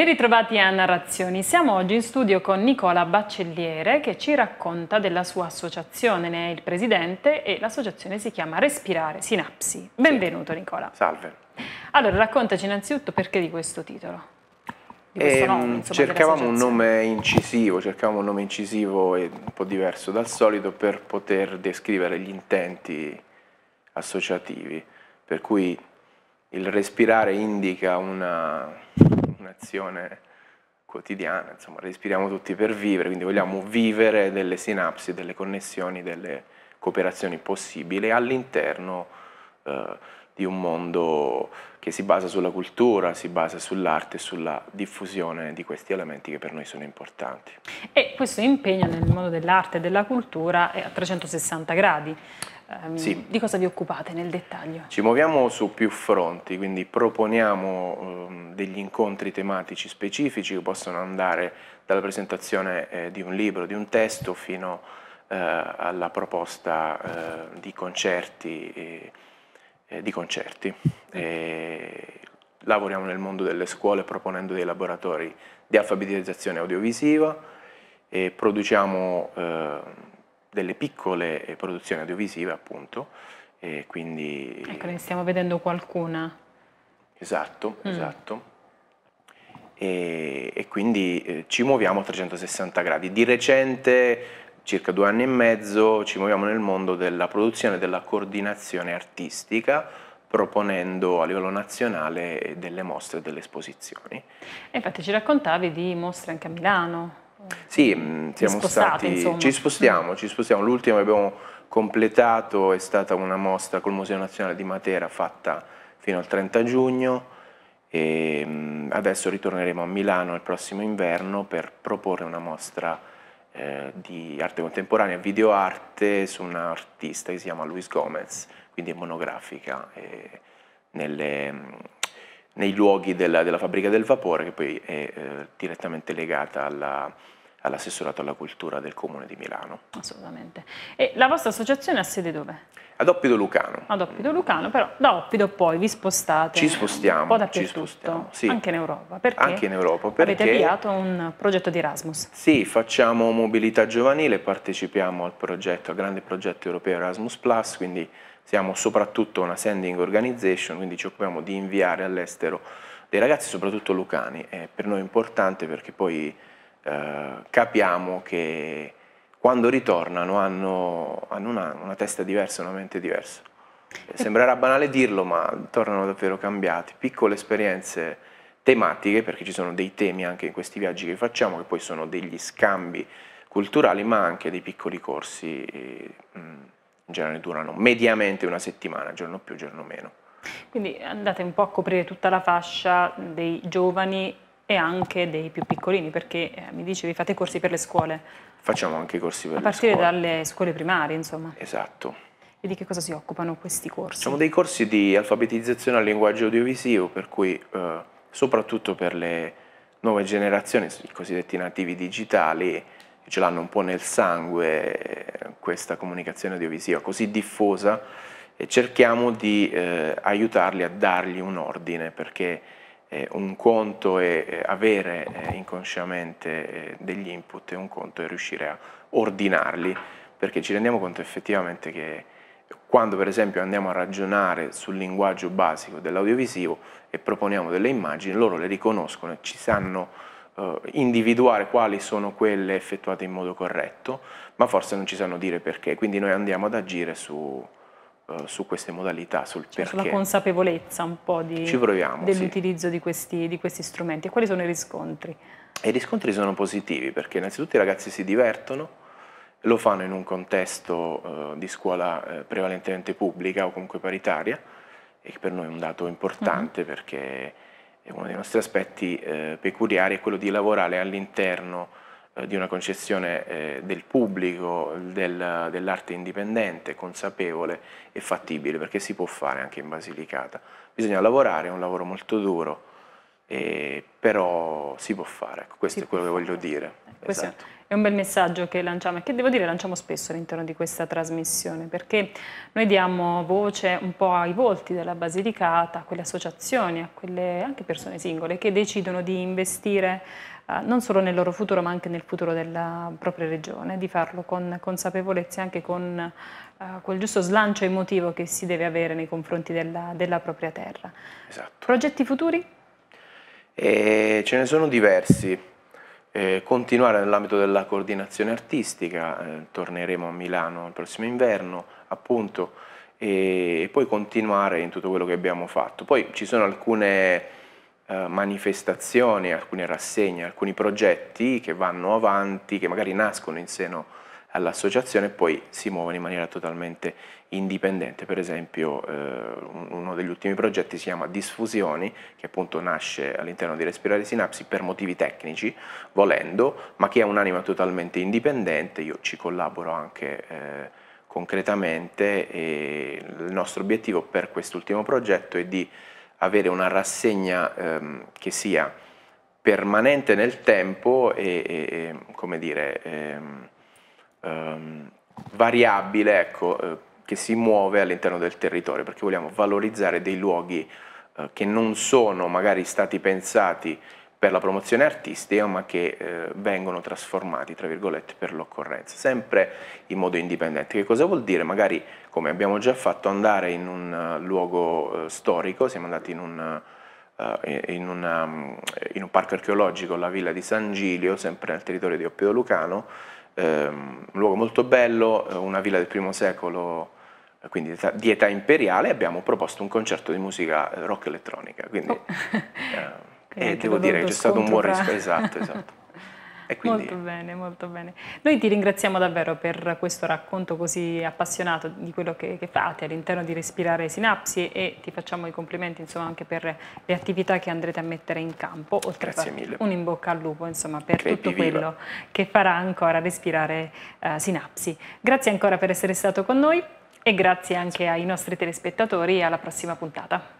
Ben ritrovati a Narrazioni. Siamo oggi in studio con Nicola Baccelliere che ci racconta della sua associazione, ne è il presidente e l'associazione si chiama Respirare Sinapsi. Benvenuto sì. Nicola. Salve. Allora raccontaci innanzitutto perché di questo titolo. Di questo eh, nome, insomma, cercavamo un nome incisivo, cercavamo un nome incisivo e un po' diverso dal solito per poter descrivere gli intenti associativi, per cui il respirare indica una un'azione quotidiana, insomma respiriamo tutti per vivere, quindi vogliamo vivere delle sinapsi, delle connessioni, delle cooperazioni possibili all'interno eh, di un mondo che si basa sulla cultura, si basa sull'arte e sulla diffusione di questi elementi che per noi sono importanti. E questo impegno nel mondo dell'arte e della cultura è a 360 gradi. Um, sì. Di cosa vi occupate nel dettaglio? Ci muoviamo su più fronti, quindi proponiamo um, degli incontri tematici specifici che possono andare dalla presentazione eh, di un libro, di un testo, fino eh, alla proposta eh, di concerti eh, eh, di concerti. Eh. E lavoriamo nel mondo delle scuole proponendo dei laboratori di alfabetizzazione audiovisiva e produciamo eh, delle piccole eh, produzioni audiovisive appunto e quindi... Ecco, ne stiamo vedendo qualcuna. Esatto, mm. esatto. E, e quindi eh, ci muoviamo a 360 gradi. Di recente circa due anni e mezzo ci muoviamo nel mondo della produzione e della coordinazione artistica proponendo a livello nazionale delle mostre e delle esposizioni. E infatti ci raccontavi di mostre anche a Milano. Sì, mm, siamo stati, insomma. ci spostiamo, ci spostiamo. L'ultima che abbiamo completato è stata una mostra col Museo Nazionale di Matera fatta fino al 30 giugno e mm, adesso ritorneremo a Milano il prossimo inverno per proporre una mostra eh, di arte contemporanea, videoarte su un artista che si chiama Luis Gomez, quindi è monografica eh, nelle, nei luoghi della, della, fabbrica del vapore che poi è eh, direttamente legata alla all'assessorato alla cultura del Comune di Milano. Assolutamente. E la vostra associazione ha sede dove? Ad Oppido Lucano. Ad Oppido Lucano, però da Oppido poi vi spostate. Ci spostiamo. Un po' dappertutto, ci spostiamo, sì. anche in Europa. Perché? Anche in Europa perché avete avviato un progetto di Erasmus. Sì, facciamo mobilità giovanile, partecipiamo al progetto, al grande progetto europeo Erasmus Plus, quindi siamo soprattutto una sending organization, quindi ci occupiamo di inviare all'estero dei ragazzi, soprattutto lucani. È per noi importante perché poi eh, capiamo che quando ritornano hanno, hanno una, una, testa diversa, una mente diversa. Eh, sembrerà banale dirlo, ma tornano davvero cambiati. Piccole esperienze tematiche, perché ci sono dei temi anche in questi viaggi che facciamo, che poi sono degli scambi culturali, ma anche dei piccoli corsi. Eh, in genere durano mediamente una settimana, giorno più, giorno meno. Quindi andate un po' a coprire tutta la fascia dei giovani e anche dei più piccolini, perché eh, mi dicevi fate corsi per le scuole. Facciamo anche i corsi per le scuole. A partire dalle scuole primarie, insomma. Esatto. E di che cosa si occupano questi corsi? Sono dei corsi di alfabetizzazione al linguaggio audiovisivo, per cui eh, soprattutto per le nuove generazioni, i cosiddetti nativi digitali, ce l'hanno un po' nel sangue eh, questa comunicazione audiovisiva così diffusa e cerchiamo di eh, aiutarli a dargli un ordine perché eh, un conto è eh, avere eh, inconsciamente eh, degli input e un conto è riuscire a ordinarli, perché ci rendiamo conto effettivamente che quando per esempio andiamo a ragionare sul linguaggio basico dell'audiovisivo e proponiamo delle immagini, loro le riconoscono e ci sanno eh, individuare quali sono quelle effettuate in modo corretto, ma forse non ci sanno dire perché, quindi noi andiamo ad agire su, eh, su queste modalità, sul cioè, perché. Sulla consapevolezza un po' di, dell'utilizzo sì. di, questi, di questi strumenti. E quali sono i riscontri? I riscontri sono positivi perché innanzitutto i ragazzi si divertono, lo fanno in un contesto eh, di scuola eh, prevalentemente pubblica o comunque paritaria, e che per noi è un dato importante mm -hmm. perché uno dei nostri aspetti eh, peculiari è quello di lavorare all'interno eh, di una concezione eh, del pubblico, del, dell'arte indipendente, consapevole e fattibile, perché si può fare anche in Basilicata. Bisogna lavorare, è un lavoro molto duro, e, però si può fare, ecco, questo si è quello che voglio dire. Ecco, questo esatto. è un bel messaggio che lanciamo e che devo dire lanciamo spesso all'interno di questa trasmissione perché noi diamo voce un po' ai volti della Basilicata, a quelle associazioni, a quelle anche persone singole che decidono di investire eh, non solo nel loro futuro ma anche nel futuro della propria regione, di farlo con consapevolezza e anche con eh, quel giusto slancio emotivo che si deve avere nei confronti della, della propria terra. Esatto. Progetti futuri? E ce ne sono diversi. Eh, continuare nell'ambito della coordinazione artistica, eh, torneremo a Milano il prossimo inverno, appunto, e, e, poi continuare in tutto quello che abbiamo fatto. Poi ci sono alcune eh, manifestazioni, alcune rassegne, alcuni progetti che vanno avanti, che magari nascono in seno all'associazione e poi si muovono in maniera totalmente indipendente, per esempio eh, uno degli ultimi progetti si chiama Disfusioni, che appunto nasce all'interno di Respirare Sinapsi per motivi tecnici, volendo, ma che ha un'anima totalmente indipendente, io ci collaboro anche eh, concretamente e il nostro obiettivo per quest'ultimo progetto è di avere una rassegna ehm, che sia permanente nel tempo e, e, e come dire, ehm, ehm, variabile, ecco, eh, che si muove all'interno del territorio, perché vogliamo valorizzare dei luoghi eh, che non sono magari stati pensati per la promozione artistica, ma che eh, vengono trasformati, tra virgolette, per l'occorrenza, sempre in modo indipendente. Che cosa vuol dire? Magari, come abbiamo già fatto, andare in un uh, luogo uh, storico, siamo andati in un... Eh, in, una, mm, in, un parco archeologico, la villa di San Gilio, sempre nel territorio di Oppido Lucano, ehm, un luogo molto bello, una villa del primo secolo quindi di età imperiale, abbiamo proposto un concerto di musica eh, rock elettronica. Quindi, oh. eh, e devo dire che c'è stato un buon risposto. Tra... Esatto, esatto. Quindi... Molto bene, molto bene. Noi ti ringraziamo davvero per questo racconto così appassionato di quello che, che fate all'interno di Respirare Sinapsi e ti facciamo i complimenti insomma, anche per le attività che andrete a mettere in campo. Oltre Grazie a mille. Un in bocca al lupo insomma, per Crepi tutto viva. quello che farà ancora Respirare uh, Sinapsi. Grazie ancora per essere stato con noi. E grazie anche ai nostri telespettatori e alla prossima puntata.